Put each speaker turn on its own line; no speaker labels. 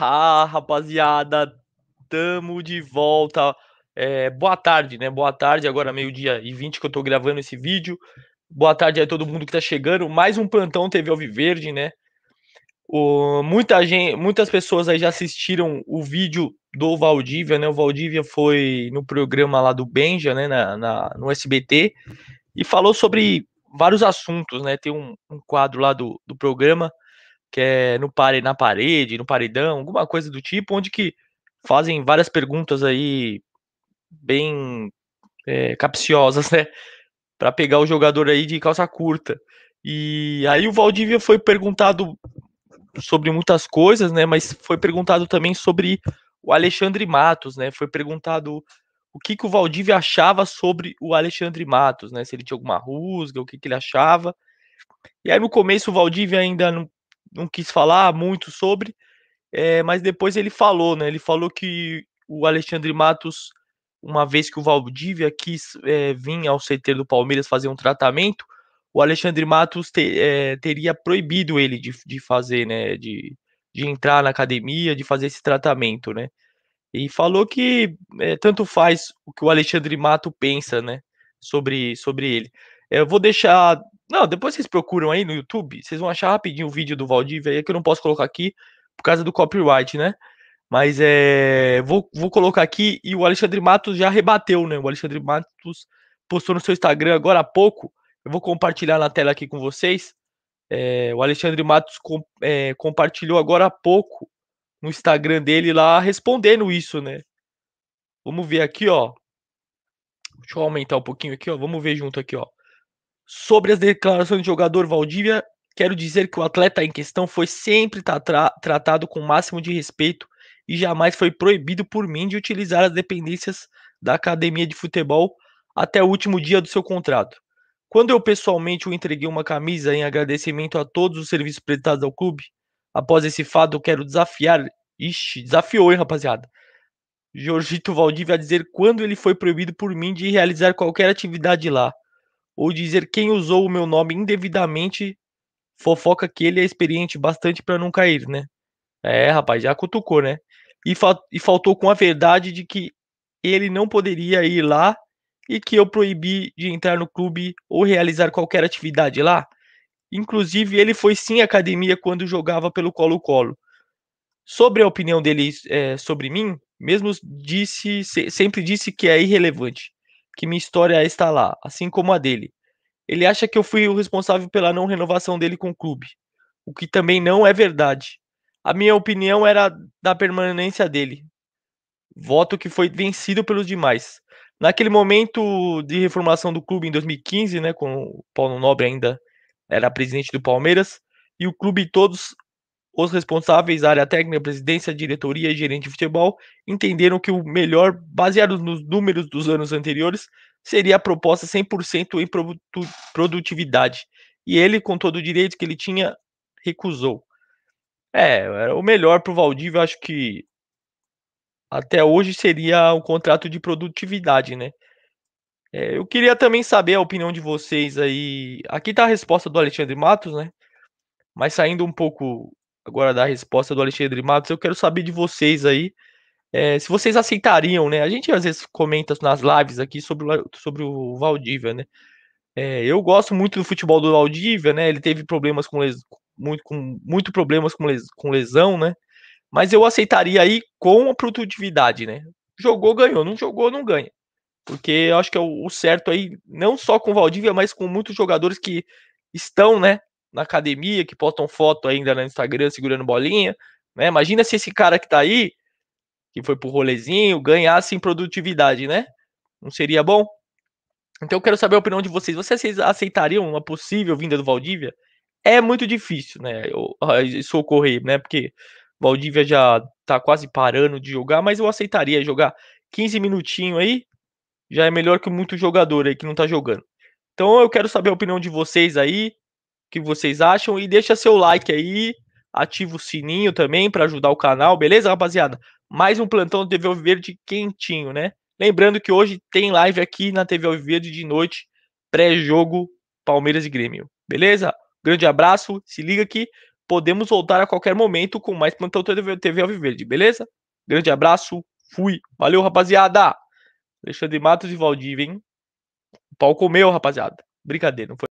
Ah, rapaziada, tamo de volta. É, boa tarde, né? Boa tarde, agora meio-dia e 20 que eu tô gravando esse vídeo. Boa tarde a todo mundo que tá chegando. Mais um plantão TV Alviverde, né? O, muita gente, muitas pessoas aí já assistiram o vídeo do Valdívia, né? O Valdívia foi no programa lá do Benja, né? Na, na no SBT, e falou sobre vários assuntos, né? Tem um, um quadro lá do, do programa que é no pare, na parede, no paredão, alguma coisa do tipo, onde que fazem várias perguntas aí bem é, capciosas, né? Para pegar o jogador aí de calça curta. E aí o Valdívia foi perguntado sobre muitas coisas, né? Mas foi perguntado também sobre o Alexandre Matos, né? Foi perguntado o que, que o Valdívia achava sobre o Alexandre Matos, né? Se ele tinha alguma rusga, o que, que ele achava. E aí no começo o Valdívia ainda não, não quis falar muito sobre, é, mas depois ele falou, né? Ele falou que o Alexandre Matos, uma vez que o Valdívia quis é, vir ao CT do Palmeiras fazer um tratamento, o Alexandre Matos te, é, teria proibido ele de, de fazer, né? De, de entrar na academia, de fazer esse tratamento, né? E falou que é, tanto faz o que o Alexandre Matos pensa, né? Sobre, sobre ele. Eu vou deixar não, depois vocês procuram aí no YouTube, vocês vão achar rapidinho o vídeo do Valdívia aí, que eu não posso colocar aqui por causa do copyright, né? Mas é, vou, vou colocar aqui e o Alexandre Matos já rebateu, né? O Alexandre Matos postou no seu Instagram agora há pouco. Eu vou compartilhar na tela aqui com vocês. É, o Alexandre Matos com, é, compartilhou agora há pouco no Instagram dele lá respondendo isso, né? Vamos ver aqui, ó. Deixa eu aumentar um pouquinho aqui, ó. Vamos ver junto aqui, ó. Sobre as declarações do jogador Valdívia, quero dizer que o atleta em questão foi sempre tra tratado com o máximo de respeito e jamais foi proibido por mim de utilizar as dependências da academia de futebol até o último dia do seu contrato. Quando eu pessoalmente o entreguei uma camisa em agradecimento a todos os serviços prestados ao clube, após esse fato, eu quero desafiar. Ixi, desafiou, hein, rapaziada? Jorgito Valdívia a dizer quando ele foi proibido por mim de realizar qualquer atividade lá ou dizer quem usou o meu nome indevidamente, fofoca que ele é experiente bastante para não cair, né? É, rapaz, já cutucou, né? E, fa e faltou com a verdade de que ele não poderia ir lá e que eu proibi de entrar no clube ou realizar qualquer atividade lá. Inclusive, ele foi sim à academia quando jogava pelo Colo-Colo. Sobre a opinião dele é, sobre mim, mesmo disse, sempre disse que é irrelevante que minha história está lá, assim como a dele. Ele acha que eu fui o responsável pela não renovação dele com o clube, o que também não é verdade. A minha opinião era da permanência dele. Voto que foi vencido pelos demais. Naquele momento de reformação do clube em 2015, né, com o Paulo Nobre ainda era presidente do Palmeiras, e o clube todos os responsáveis, área técnica, presidência, diretoria e gerente de futebol, entenderam que o melhor, baseado nos números dos anos anteriores, seria a proposta 100% em produtividade. E ele, com todo o direito que ele tinha, recusou. É, era o melhor para o Valdívia, acho que até hoje seria o um contrato de produtividade, né? É, eu queria também saber a opinião de vocês aí. Aqui está a resposta do Alexandre Matos, né? Mas saindo um pouco agora da resposta do Alexandre Matos. Eu quero saber de vocês aí, é, se vocês aceitariam, né? A gente às vezes comenta nas lives aqui sobre, o, sobre o Valdívia, né? É, eu gosto muito do futebol do Valdívia, né? Ele teve problemas com, les... muito, com... muito problemas com, les... com lesão, né? Mas eu aceitaria aí com a produtividade, né? Jogou, ganhou. Não jogou, não ganha. Porque eu acho que é o, o certo aí, não só com o Valdívia, mas com muitos jogadores que estão, né, na academia, que postam foto ainda no Instagram segurando bolinha, né? Imagina se esse cara que tá aí, que foi pro rolezinho, ganhasse em produtividade, né? Não seria bom? Então eu quero saber a opinião de vocês. Vocês aceitariam uma possível vinda do Valdívia? É muito difícil, né? Isso ah, ocorrer, né? Porque Valdívia já tá quase parando de jogar, mas eu aceitaria jogar 15 minutinhos aí. Já é melhor que muito jogador aí que não tá jogando. Então eu quero saber a opinião de vocês aí que vocês acham e deixa seu like aí, ativa o sininho também para ajudar o canal, beleza, rapaziada? Mais um plantão do TV Alviverde quentinho, né? Lembrando que hoje tem live aqui na TV Alviverde de noite, pré-jogo Palmeiras e Grêmio, beleza? Grande abraço, se liga aqui, podemos voltar a qualquer momento com mais plantão do TV Alviverde, beleza? Grande abraço, fui, valeu, rapaziada! Alexandre Matos e Valdivia, hein? O pau comeu, rapaziada. Brincadeira, não foi.